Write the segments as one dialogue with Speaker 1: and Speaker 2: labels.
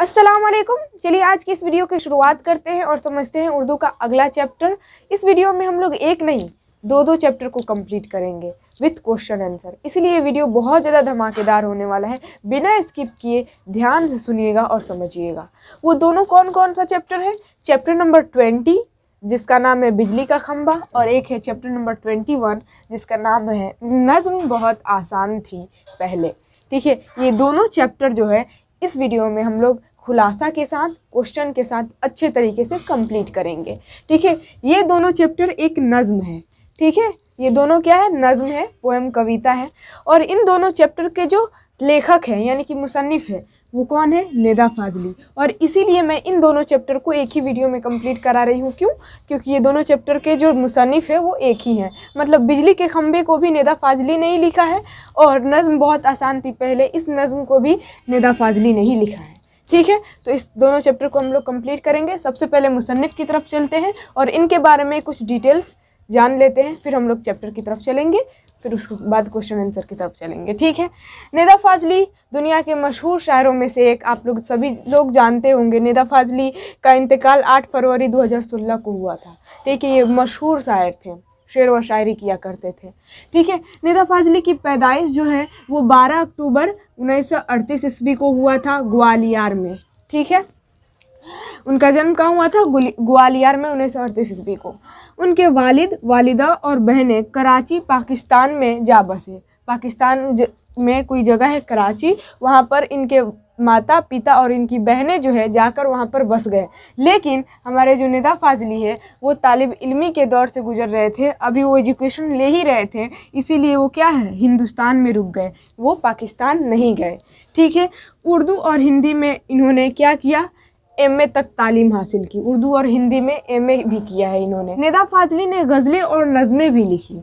Speaker 1: असलकुम चलिए आज की इस वीडियो की शुरुआत करते हैं और समझते हैं उर्दू का अगला चैप्टर इस वीडियो में हम लोग एक नहीं दो दो चैप्टर को कंप्लीट करेंगे विथ क्वेश्चन आंसर इसलिए ये वीडियो बहुत ज़्यादा धमाकेदार होने वाला है बिना स्किप किए ध्यान से सुनिएगा और समझिएगा वो दोनों कौन कौन सा चैप्टर है चैप्टर नंबर ट्वेंटी जिसका नाम है बिजली का खम्बा और एक है चैप्टर नंबर ट्वेंटी वन जिसका नाम है नज़म बहुत आसान थी पहले ठीक है ये दोनों चैप्टर जो है इस वीडियो में हम लोग खुलासा के साथ क्वेश्चन के साथ अच्छे तरीके से कंप्लीट करेंगे ठीक है ये दोनों चैप्टर एक नज़म है ठीक है ये दोनों क्या है नज़म है पोएम कविता है और इन दोनों चैप्टर के जो लेखक हैं यानी कि मुसनफ़ है वो कौन है नेदा फाजली और इसीलिए मैं इन दोनों चैप्टर को एक ही वीडियो में कंप्लीट करा रही हूँ क्यों क्योंकि ये दोनों चैप्टर के जो मुसनफ़ है वो एक ही हैं मतलब बिजली के खम्भे को भी नेदा फाजली ने ही लिखा है और नज़म बहुत आसान थी पहले इस नज़म को भी नेदा फाजली ने ही लिखा है ठीक है तो इस दोनों चैप्टर को हम लोग कम्प्लीट करेंगे सबसे पहले मुसनफ़ की तरफ चलते हैं और इनके बारे में कुछ डिटेल्स जान लेते हैं फिर हम लोग चैप्टर की तरफ चलेंगे फिर उसके बाद क्वेश्चन आंसर की तरफ चलेंगे ठीक है नेदा फाजली दुनिया के मशहूर शायरों में से एक आप लोग सभी लोग जानते होंगे नेदा फाजली का इंतकाल 8 फरवरी 2016 को हुआ था ठीक है ये मशहूर शायर थे शेर व शायरी किया करते थे ठीक है नेदा फाजली की पैदाइश जो है वो 12 अक्टूबर उन्नीस ईस्वी को हुआ था ग्वालियर में ठीक है उनका जन्म कहाँ हुआ था ग्वालियर में उन्नीस सौ अड़तीस ईस्वी को उनके वालिद वालिदा और बहनें कराची पाकिस्तान में जा बसे पाकिस्तान में कोई जगह है कराची वहाँ पर इनके माता पिता और इनकी बहनें जो है जाकर वहाँ पर बस गए लेकिन हमारे जो निदा फाजली है वो तालब इलमी के दौर से गुजर रहे थे अभी वो एजुकेशन ले ही रहे थे इसीलिए वो क्या है हिंदुस्तान में रुक गए वो पाकिस्तान नहीं गए ठीक है उर्दू और हिंदी में इन्होंने क्या किया एम ए तक तालीम हासिल की उर्दू और हिंदी में एम ए भी किया है इन्होंने नेदा फातली ने गज़लें और नज़में भी लिखी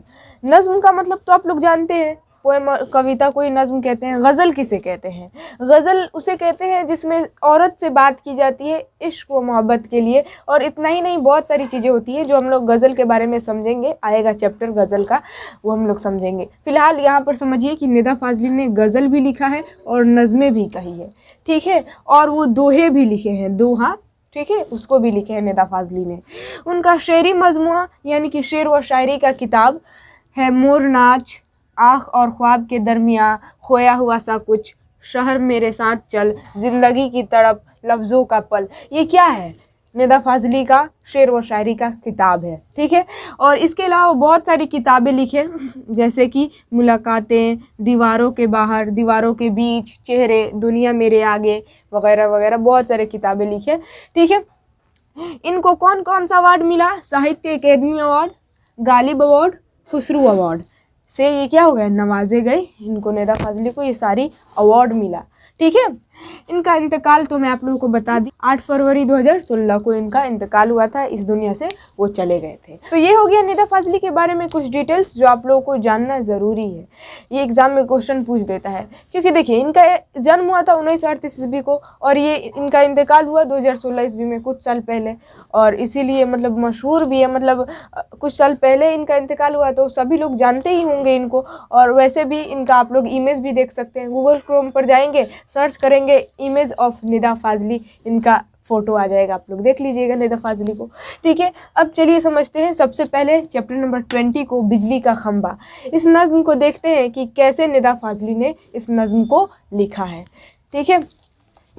Speaker 1: नज़म का मतलब तो आप लोग जानते हैं पोएम कविता कोई नज़म कहते हैं गज़ल किसे कहते हैं गज़ल उसे कहते हैं जिसमें औरत से बात की जाती है इश्क व मोहब्बत के लिए और इतना ही नहीं बहुत सारी चीज़ें होती हैं जो हम लोग गज़ल के बारे में समझेंगे आएगा चैप्टर गज़ल का वो हम लोग समझेंगे फ़िलहाल यहाँ पर समझिए कि निदा फाजली ने गज़ल भी लिखा है और नज़में भी कही है ठीक है और वो दोहे भी लिखे हैं दोहा ठीक है उसको भी लिखे हैं नेता फाजली ने उनका शेरी मजमू यानी कि शेर व शायरी का किताब है मोर नाच आँख और ख्वाब के दरमिया खोया हुआ सा कुछ शहर मेरे साथ चल ज़िंदगी की तड़प लफ्ज़ों का पल ये क्या है निदा फाजली का शेर व शायरी का किताब है ठीक है और इसके अलावा बहुत सारी किताबें लिखे जैसे कि मुलाकातें दीवारों के बाहर दीवारों के बीच चेहरे दुनिया मेरे आगे वगैरह वगैरह बहुत सारे किताबें लिखे ठीक है इनको कौन कौन सा अवार्ड मिला Sahitya Akademi award Ghalib award Khusro award से ये क्या हो गया नवाजे गए इनको नेदा फाजली को ये सारी अवार्ड मिला ठीक है इनका इंतकाल तो मैं आप लोगों को बता दी 8 फरवरी 2016 को इनका इंतकाल हुआ था इस दुनिया से वो चले गए थे तो ये हो गया निदा फाजली के बारे में कुछ डिटेल्स जो आप लोगों को जानना ज़रूरी है ये एग्ज़ाम में क्वेश्चन पूछ देता है क्योंकि देखिए इनका जन्म हुआ था उन्नीस ईस्वी को और ये इनका इंतकाल हुआ दो हज़ार ईस्वी में कुछ साल पहले और इसीलिए मतलब मशहूर भी है मतलब कुछ साल पहले इनका इंतकाल हुआ तो सभी लोग जानते ही होंगे इनको और वैसे भी इनका आप लोग इमेज भी देख सकते हैं गूगल क्रोम पर जाएंगे सर्च करेंगे करेंगे इमेज ऑफ निदा फाजली इनका फ़ोटो आ जाएगा आप लोग देख लीजिएगा निदा फाजली को ठीक है अब चलिए समझते हैं सबसे पहले चैप्टर नंबर ट्वेंटी को बिजली का खम्बा इस नज़म को देखते हैं कि कैसे निदा फाजली ने इस नज़म को लिखा है ठीक है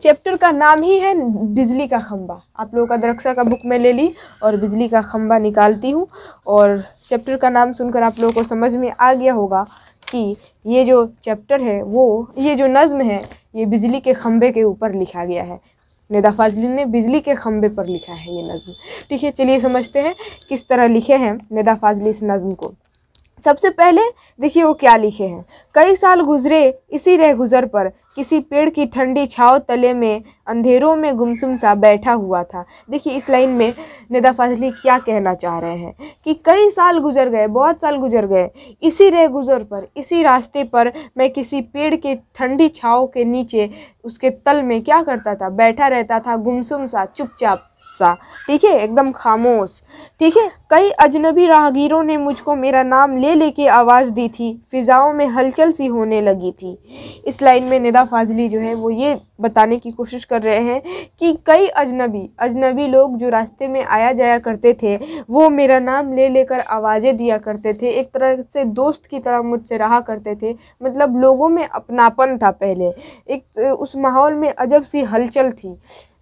Speaker 1: चैप्टर का नाम ही है बिजली का खम्बा आप लोगों का दरक्षा का बुक में ले ली और बिजली का खम्बा निकालती हूँ और चैप्टर का नाम सुनकर आप लोगों को समझ में आ गया होगा कि ये जो चैप्टर है वो ये जो नज़म है ये बिजली के खम्भे के ऊपर लिखा गया है निदा फाजलिन ने बिजली के खम्भे पर लिखा है ये नज़म ठीक है चलिए समझते हैं किस तरह लिखे हैं निदा फाजली इस नज़म को सबसे पहले देखिए वो क्या लिखे हैं कई साल गुजरे इसी रह गुजर पर किसी पेड़ की ठंडी छाव तले में अंधेरों में गुमसुम सा बैठा हुआ था देखिए इस लाइन में निदा फाजली क्या कहना चाह रहे हैं कि कई साल गुजर गए बहुत साल गुजर गए इसी रह गुजर पर इसी रास्ते पर मैं किसी पेड़ के ठंडी छाव के नीचे उसके तल में क्या करता था बैठा रहता था गुमसुम सा चुपचाप सा ठीक है एकदम खामोश ठीक है कई अजनबी राहगीरों ने मुझको मेरा नाम ले लेके आवाज़ दी थी फ़िज़ाओं में हलचल सी होने लगी थी इस लाइन में निदा फाजली जो है वो ये बताने की कोशिश कर रहे हैं कि कई अजनबी अजनबी लोग जो रास्ते में आया जाया करते थे वो मेरा नाम ले लेकर आवाज़ें दिया करते थे एक तरह से दोस्त की तरह मुझसे रहा करते थे मतलब लोगों में अपनापन था पहले एक उस माहौल में अजब सी हलचल थी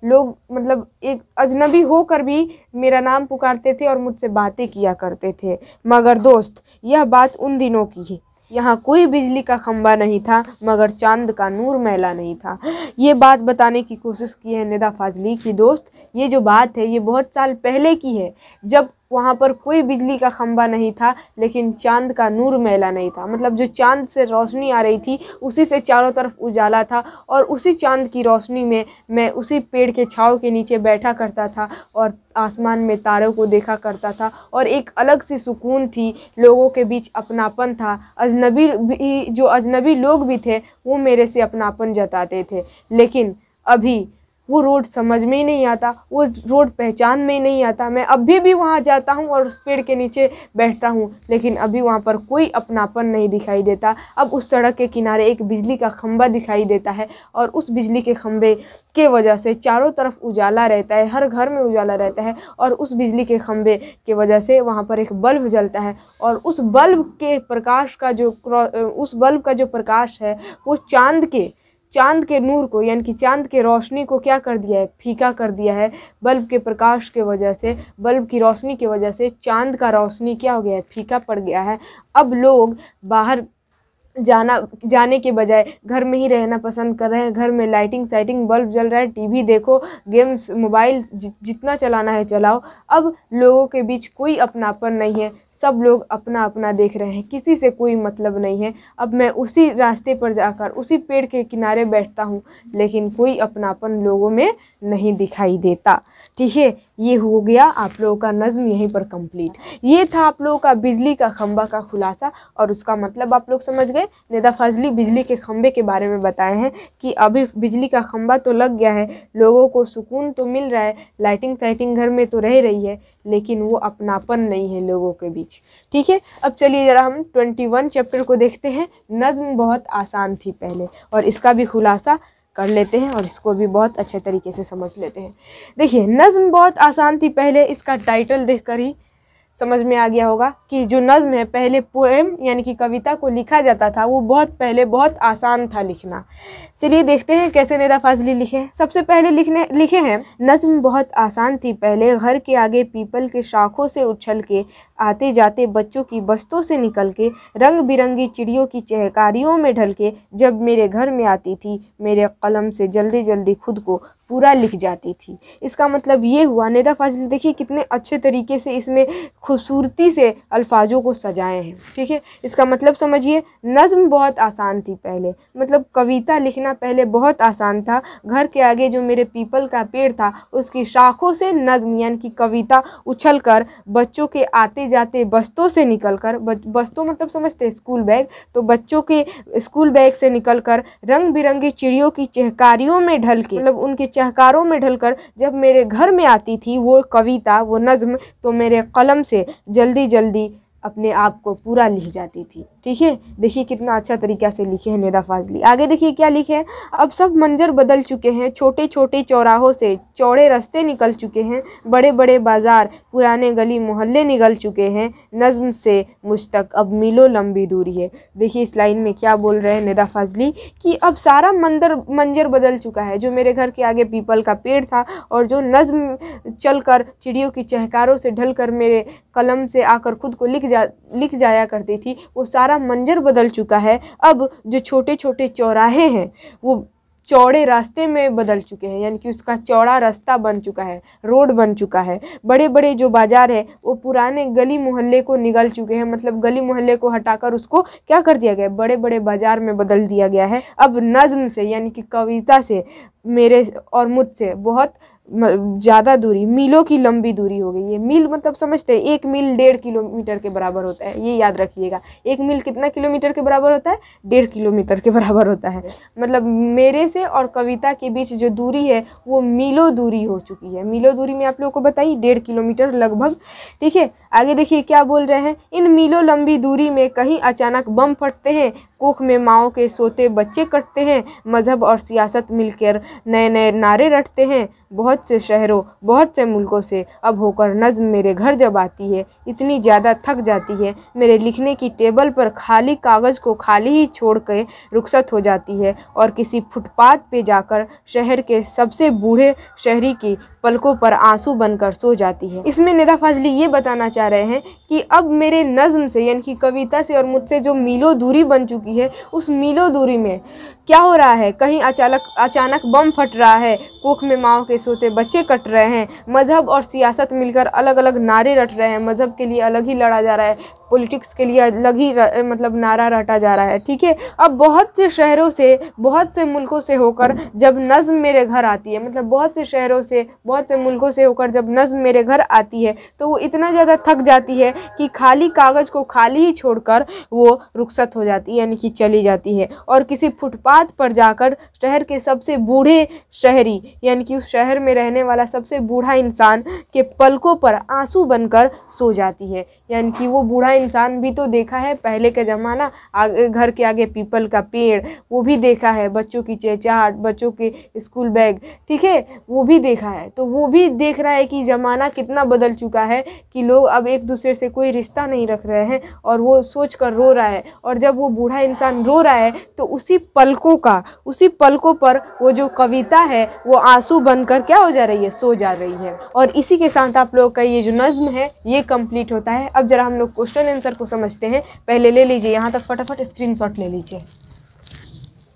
Speaker 1: लोग मतलब एक अजनबी होकर भी मेरा नाम पुकारते थे और मुझसे बातें किया करते थे मगर दोस्त यह बात उन दिनों की है यहाँ कोई बिजली का खम्बा नहीं था मगर चांद का नूर मैला नहीं था ये बात बताने की कोशिश की है निदा फाजली की दोस्त ये जो बात है ये बहुत साल पहले की है जब वहाँ पर कोई बिजली का खम्बा नहीं था लेकिन चांद का नूर मैला नहीं था मतलब जो चांद से रोशनी आ रही थी उसी से चारों तरफ उजाला था और उसी चांद की रोशनी में मैं उसी पेड़ के छाव के नीचे बैठा करता था और आसमान में तारों को देखा करता था और एक अलग सी सुकून थी लोगों के बीच अपनापन था अजनबी भी जो अजनबी लोग भी थे वो मेरे से अपनापन जताते थे लेकिन अभी वो रोड समझ में ही नहीं आता वो रोड पहचान में ही नहीं आता मैं अभी भी वहाँ जाता हूँ और उस पेड़ के नीचे बैठता हूँ लेकिन अभी वहाँ पर कोई अपनापन नहीं दिखाई देता अब उस सड़क के किनारे एक बिजली का खम्बा दिखाई देता है और उस बिजली के खम्भे के वजह से चारों तरफ उजाला रहता है हर घर में उजाला रहता है और उस बिजली के खम्भे के वजह से वहाँ पर एक बल्ब जलता है और उस बल्ब के प्रकाश का जो उस बल्ब का जो प्रकाश है वो चाँद के चांद के नूर को यानी कि चांद के रोशनी को क्या कर दिया है फीका कर दिया है बल्ब के प्रकाश के वजह से बल्ब की रोशनी की वजह से चांद का रोशनी क्या हो गया है फीका पड़ गया है अब लोग बाहर जाना जाने के बजाय घर में ही रहना पसंद कर रहे हैं घर में लाइटिंग साइटिंग बल्ब जल रहा है टीवी देखो गेम्स मोबाइल जि, जितना चलाना है चलाओ अब लोगों के बीच कोई अपनापन नहीं है सब लोग अपना अपना देख रहे हैं किसी से कोई मतलब नहीं है अब मैं उसी रास्ते पर जाकर उसी पेड़ के किनारे बैठता हूँ लेकिन कोई अपनापन लोगों में नहीं दिखाई देता ठीक है ये हो गया आप लोगों का नज़म यहीं पर कंप्लीट ये था आप लोगों का बिजली का खम्बा का खुलासा और उसका मतलब आप लोग समझ गए नेता फजली बिजली के खम्भे के बारे में बताए हैं कि अभी बिजली का खम्बा तो लग गया है लोगों को सुकून तो मिल रहा है लाइटिंग साइटिंग घर में तो रह रही है लेकिन वो अपनापन नहीं है लोगों के बीच ठीक है अब चलिए ज़रा हम ट्वेंटी वन चैप्टर को देखते हैं नज़म बहुत आसान थी पहले और इसका भी खुलासा कर लेते हैं और इसको भी बहुत अच्छे तरीके से समझ लेते हैं देखिए नज़म बहुत आसान थी पहले इसका टाइटल देख कर ही समझ में आ गया होगा कि जो नज़म है पहले पोएम यानी कि कविता को लिखा जाता था वो बहुत पहले बहुत आसान था लिखना चलिए देखते हैं कैसे नेता फाजली लिखे हैं सबसे पहले लिखने लिखे हैं नज़म बहुत आसान थी पहले घर के आगे पीपल के शाखों से उछल के आते जाते बच्चों की बस्तों से निकल के रंग बिरंगी चिड़ियों की चहकारियों में ढल के जब मेरे घर में आती थी मेरे कलम से जल्दी जल्दी खुद को पूरा लिख जाती थी इसका मतलब ये हुआ नेदा फाजिल देखिए कितने अच्छे तरीके से इसमें खूबसूरती से अल्फाजों को सजाए हैं ठीक है इसका मतलब समझिए नज़म बहुत आसान थी पहले मतलब कविता लिखना पहले बहुत आसान था घर के आगे जो मेरे पीपल का पेड़ था उसकी शाखों से नज़म यानी कि कविता उछल कर बच्चों के आते जाते बस्तों से निकलकर बस्तों मतलब समझते हैं स्कूल बैग तो बच्चों के स्कूल बैग से निकलकर रंग बिरंगी चिड़ियों की चहकारियों में ढल के मतलब उनके चहकारों में ढलकर जब मेरे घर में आती थी वो कविता वो नज़म तो मेरे कलम से जल्दी जल्दी अपने आप को पूरा लिख जाती थी ठीक है देखिए कितना अच्छा तरीक़ा से लिखे हैं नेदा फाजली आगे देखिए क्या लिखे हैं अब सब मंजर बदल चुके हैं छोटे छोटे चौराहों से चौड़े रास्ते निकल चुके हैं बड़े बड़े बाज़ार पुराने गली मोहल्ले निकल चुके हैं नज़म से मुझ तक अब मिलो लंबी दूरी है देखिए इस लाइन में क्या बोल रहे हैं नेदा फाजली कि अब सारा मंदर मंजर बदल चुका है जो मेरे घर के आगे पीपल का पेड़ था और जो नज़म चल कर चिड़ियों की चहकारों से ढल कर मेरे कलम से आकर खुद को लिख जा लिख जाया करती थी वो सारा मंजर बदल चुका है अब जो छोटे छोटे चौराहे हैं वो चौड़े रास्ते में बदल चुके हैं यानी कि उसका चौड़ा रास्ता बन चुका है रोड बन चुका है बड़े बड़े जो बाज़ार है वो पुराने गली मोहल्ले को निगल चुके हैं मतलब गली मोहल्ले को हटाकर उसको क्या कर दिया गया बड़े बड़े बाज़ार में बदल दिया गया है अब नज़म से यानी कि कविता से मेरे और मुझसे बहुत ज़्यादा दूरी मीलों की लंबी दूरी हो गई है मील मतलब समझते हैं एक मील डेढ़ किलोमीटर के बराबर होता है ये याद रखिएगा एक मील कितना किलोमीटर के बराबर होता है डेढ़ किलोमीटर के बराबर होता है मतलब मेरे से और कविता के बीच जो दूरी है वो मीलों दूरी हो चुकी है मीलों दूरी में आप लोगों को बताइए डेढ़ किलोमीटर लगभग ठीक है आगे देखिए क्या बोल रहे हैं इन मीलों लंबी दूरी में कहीं अचानक बम फटते हैं कोख में माओ के सोते बच्चे कटते हैं मज़हब और सियासत मिलकर नए नए नारे रटते हैं बहुत बहुत से शहरों बहुत से मुल्कों से अब होकर नज़म मेरे घर जब आती है इतनी ज़्यादा थक जाती है मेरे लिखने की टेबल पर खाली कागज़ को खाली ही छोड़ के रुखसत हो जाती है और किसी फुटपाथ पे जाकर शहर के सबसे बूढ़े शहरी की पलकों पर आंसू बनकर सो जाती है इसमें निदा फाजली ये बताना चाह रहे हैं कि अब मेरे नज़म से यानी कि कविता से और मुझसे जो मीलों दूरी बन चुकी है उस मीलों दूरी में क्या हो रहा है कहीं अचानक अचानक बम फट रहा है कोख में माओ के सोते होते बच्चे कट रहे हैं मज़हब और सियासत मिलकर अलग अलग नारे रट रहे हैं मज़हब के लिए अलग ही लड़ा जा रहा है पॉलिटिक्स के लिए अलग ही मतलब नारा रटा जा रहा है ठीक है अब बहुत से शहरों से बहुत से मुल्कों से होकर जब नज़म मेरे घर आती है मतलब बहुत से शहरों से बहुत से मुल्कों से होकर जब नज़म मेरे घर आती है तो वो इतना ज़्यादा थक जाती है कि खाली कागज़ को खाली ही छोड़कर वो रुखसत हो जाती है यानी कि चली जाती है और किसी फुटपाथ पर जाकर शहर के सबसे बूढ़े शहरी यानी कि उस शहर में रहने वाला सबसे बूढ़ा इंसान के पलकों पर आंसू बनकर सो जाती है यानी कि वो बूढ़ा इंसान भी तो देखा है पहले का ज़माना घर के आगे पीपल का पेड़ वो भी देखा है बच्चों की चहचहाट बच्चों के स्कूल बैग ठीक है वो भी देखा है तो वो भी देख रहा है कि ज़माना कितना बदल चुका है कि लोग अब एक दूसरे से कोई रिश्ता नहीं रख रहे हैं और वो सोच कर रो रहा है और जब वो बूढ़ा इंसान रो रहा है तो उसी पलकों का उसी पलकों पर वो जो कविता है वो आंसू बनकर क्या हो जा रही है सो जा रही है और इसी के साथ आप लोगों का ये जो नज्म है ये कंप्लीट होता है अब ज़रा हम लोग क्वेश्चन आंसर को समझते हैं पहले ले लीजिए यहाँ तक फटाफट स्क्रीनशॉट ले लीजिए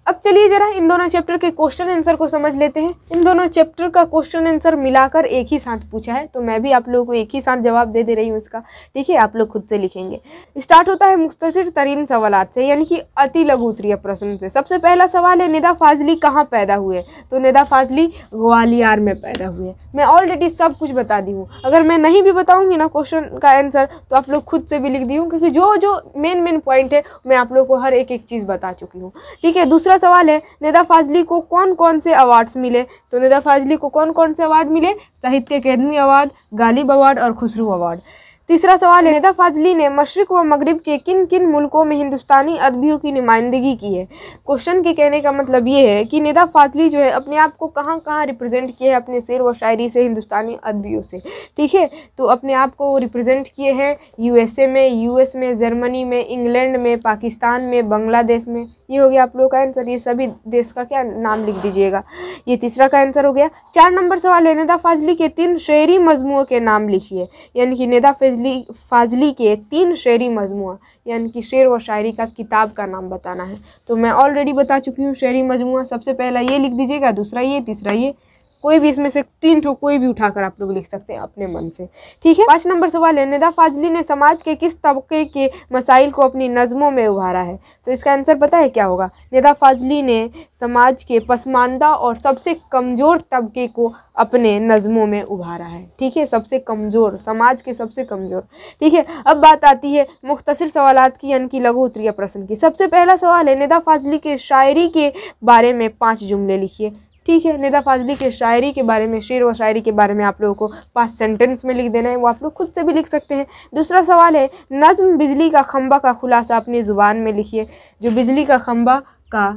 Speaker 1: अब चलिए जरा इन दोनों चैप्टर के क्वेश्चन आंसर को समझ लेते हैं इन दोनों चैप्टर का क्वेश्चन आंसर मिलाकर एक ही साथ पूछा है तो मैं भी आप लोगों को एक ही साथ जवाब दे दे रही हूँ इसका ठीक है आप लोग खुद से लिखेंगे स्टार्ट होता है मुख्तर तरीन सवाल से यानी कि अति लघु उत्तरीय प्रश्न से सबसे पहला सवाल है निदा फाजली कहाँ पैदा हुए तो निदा फाजली ग्वालियर में पैदा हुए मैं ऑलरेडी सब कुछ बता दी हूँ अगर मैं नहीं भी बताऊँगी ना क्वेश्चन का आंसर तो आप लोग खुद से भी लिख दी हूँ क्योंकि जो जो मेन मेन पॉइंट है मैं आप लोग को हर एक एक चीज़ बता चुकी हूँ ठीक है दूसरा अगला सवाल है निदा फाजली को कौन कौन से अवार्ड्स मिले तो निदा फाजली को कौन कौन से अवार्ड मिले साहित्य अकेदमी अवार्ड गालिब अवार्ड और खुसरू अवार्ड तीसरा सवाल है फाजली ने मशरक़ व मगरब के किन किन मुल्कों में हिंदुस्तानी अदबियों की नुमाइंदगी की है क्वेश्चन के कहने का मतलब ये है कि नेता फाजली जो है अपने आप को कहाँ कहाँ रिप्रेजेंट किए हैं अपने शेर व शायरी से हिंदुस्तानी अदबियों से ठीक है तो अपने आप को रिप्रेजेंट किए हैं यूएसए में यूएस में जर्मनी में इंग्लैंड में पाकिस्तान में बांग्लादेश में ये हो गया आप लोगों का आंसर ये सभी देश का क्या नाम लिख दीजिएगा ये तीसरा का आंसर हो गया चार नंबर सवाल है नेता फाजली के तीन शेरी मजमू के नाम लिखिए यानी कि नेता फैज फाजली फाजली के तीन शेरी मजमू यानी कि शेर व शायरी का किताब का नाम बताना है तो मैं ऑलरेडी बता चुकी हूँ शेरी मजमू सबसे पहला ये लिख दीजिएगा दूसरा ये तीसरा ये कोई भी इसमें से तीन ठो कोई भी उठाकर आप लोग लिख सकते हैं अपने मन से ठीक है पाँच नंबर सवाल है निदा फाजली ने समाज के किस तबके के मसाइल को अपनी नज़मों में उभारा है तो इसका आंसर पता है क्या होगा निदा फाजली ने समाज के पसमानदा और सबसे कमज़ोर तबके को अपने नज़मों में उभारा है ठीक है सबसे कमज़ोर समाज के सबसे कमज़ोर ठीक है अब बात आती है मुख्तर सवाल की यानी कि लघु उत्तरीय प्रश्न की सबसे पहला सवाल है निदा फाजली के शायरी के बारे में पाँच जुमले लिखिए ठीक है निदा फाजली के शायरी के बारे में शेर व शायरी के बारे में आप लोगों को पाँच सेंटेंस में लिख देना है वो आप लोग खुद से भी लिख सकते हैं दूसरा सवाल है नज़म बिजली का खम्बा का खुलासा अपनी ज़ुबान में लिखिए जो बिजली का खम्बा का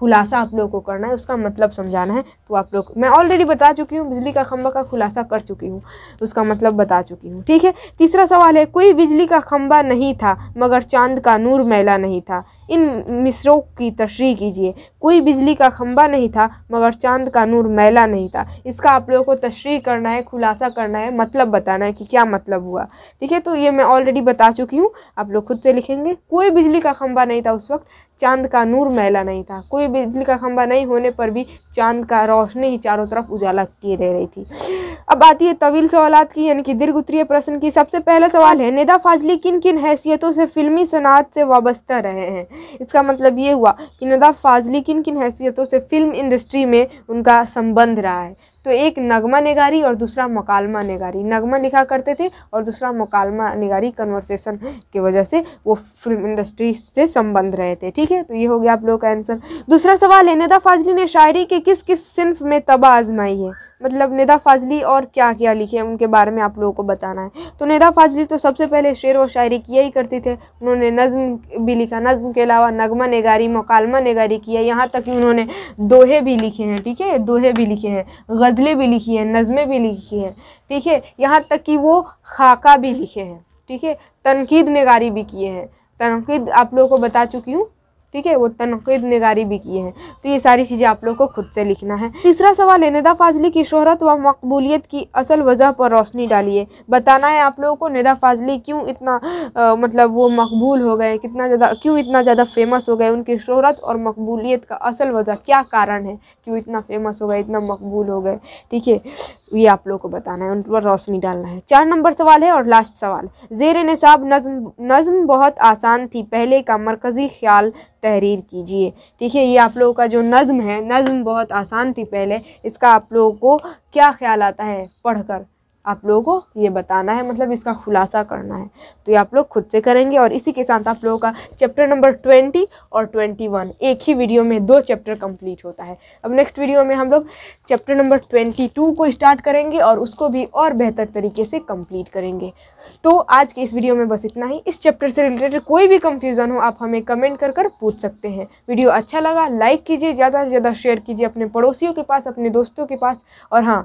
Speaker 1: खुलासा आप लोगों को करना है उसका मतलब समझाना है तो आप लोग मैं ऑलरेडी बता चुकी हूँ बिजली का खम्बा का खुलासा कर चुकी हूँ उसका मतलब बता चुकी हूँ ठीक है तीसरा सवाल है कोई बिजली का खंबा नहीं था मगर चांद का नूर मैला नहीं था इन मिसरों की तशरी कीजिए कोई बिजली का खम्बा नहीं था मगर चांद का नूर मैला नहीं था इसका आप लोगों को तशरी करना है खुलासा करना है मतलब बताना है कि क्या मतलब हुआ ठीक है तो ये मैं ऑलरेडी बता चुकी हूँ आप लोग खुद से लिखेंगे कोई बिजली का खम्बा नहीं था उस वक्त चांद का नूर मैला नहीं था कोई बिजली का खंभा नहीं होने पर भी चांद का रोशनी ही चारों तरफ उजाला किए दे रही थी अब आती है तवील सवालत की यानी कि दीर्घ उत्तरीय प्रश्न की सबसे पहला सवाल है नेदा फाजली किन किन हैसियतों से फिल्मी सनात से वाबस्ता रहे हैं इसका मतलब ये हुआ कि नेदा फाजली किन किन हैसियतों से फिल्म इंडस्ट्री में उनका संबंध रहा है तो एक नगमा निगारी और दूसरा मकालमा निगारी नगमा लिखा करते थे और दूसरा मकालमा निगारी कन्वर्सेशन की वजह से वो फिल्म इंडस्ट्री से संबंध रहे थे ठीक है तो ये हो गया आप लोगों का आंसर दूसरा सवाल है निदा फाजली ने शायरी के किस किस सिंफ में तबा आजमाई है मतलब निदा फाजली और क्या क्या लिखे हैं उनके बारे में आप लोगों को बताना है तो निदा फाजली तो सबसे पहले शेर व शायरी किया ही करती थे उन्होंने नज़म भी लिखा नज़म के अलावा नगमा निगारी मकालमा निगारी किया यहाँ तक कि उन्होंने दोहे भी लिखे हैं ठीक है दोहे भी लिखे हैं गज़ गज़लें भी लिखी हैं नज़में भी लिखी हैं ठीक है यहाँ तक कि वो खाका भी लिखे हैं ठीक है तनकीद नगारी भी किए हैं तनकीद आप लोगों को बता चुकी हूँ ठीक है वो तनकीद नगारी भी किए हैं तो ये सारी चीज़ें आप लोग को खुद से लिखना है तीसरा सवाल है निदा फाजली की शहरत व मकबूलीत की असल वजह पर रोशनी डालिए बताना है आप लोगों को निदा फाजली क्यों इतना आ, मतलब वो मकबूल हो गए कितना ज़्यादा क्यों इतना ज़्यादा फेमस हो गए उनकी शहरत और मकबूलीत का असल वजह क्या कारण है कि वो इतना फेमस हो गए इतना मकबूल हो गए ठीक है ये आप लोगों को बताना है उन पर रोशनी डालना है चार नंबर सवाल है और लास्ट सवाल जेर नज़म नज़म बहुत आसान थी पहले का मरकज़ी ख्याल तहरीर कीजिए ठीक है ये आप लोगों का जो नज़म है नज़म बहुत आसान थी पहले इसका आप लोगों को क्या ख्याल आता है पढ़कर आप लोगों को ये बताना है मतलब इसका खुलासा करना है तो ये आप लोग खुद से करेंगे और इसी के साथ आप लोगों का चैप्टर नंबर ट्वेंटी और ट्वेंटी वन एक ही वीडियो में दो चैप्टर कंप्लीट होता है अब नेक्स्ट वीडियो में हम लोग चैप्टर नंबर ट्वेंटी टू को स्टार्ट करेंगे और उसको भी और बेहतर तरीके से कम्प्लीट करेंगे तो आज के इस वीडियो में बस इतना ही इस चैप्टर से रिलेटेड कोई भी कंफ्यूजन हो आप हमें कमेंट कर कर पूछ सकते हैं वीडियो अच्छा लगा लाइक कीजिए ज़्यादा से ज़्यादा शेयर कीजिए अपने पड़ोसियों के पास अपने दोस्तों के पास और हाँ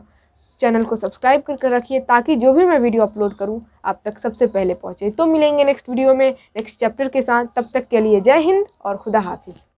Speaker 1: चैनल को सब्सक्राइब कर कर रखिए ताकि जो भी मैं वीडियो अपलोड करूँ आप तक सबसे पहले पहुँचे तो मिलेंगे नेक्स्ट वीडियो में नेक्स्ट चैप्टर के साथ तब तक के लिए जय हिंद और खुदा हाफिज़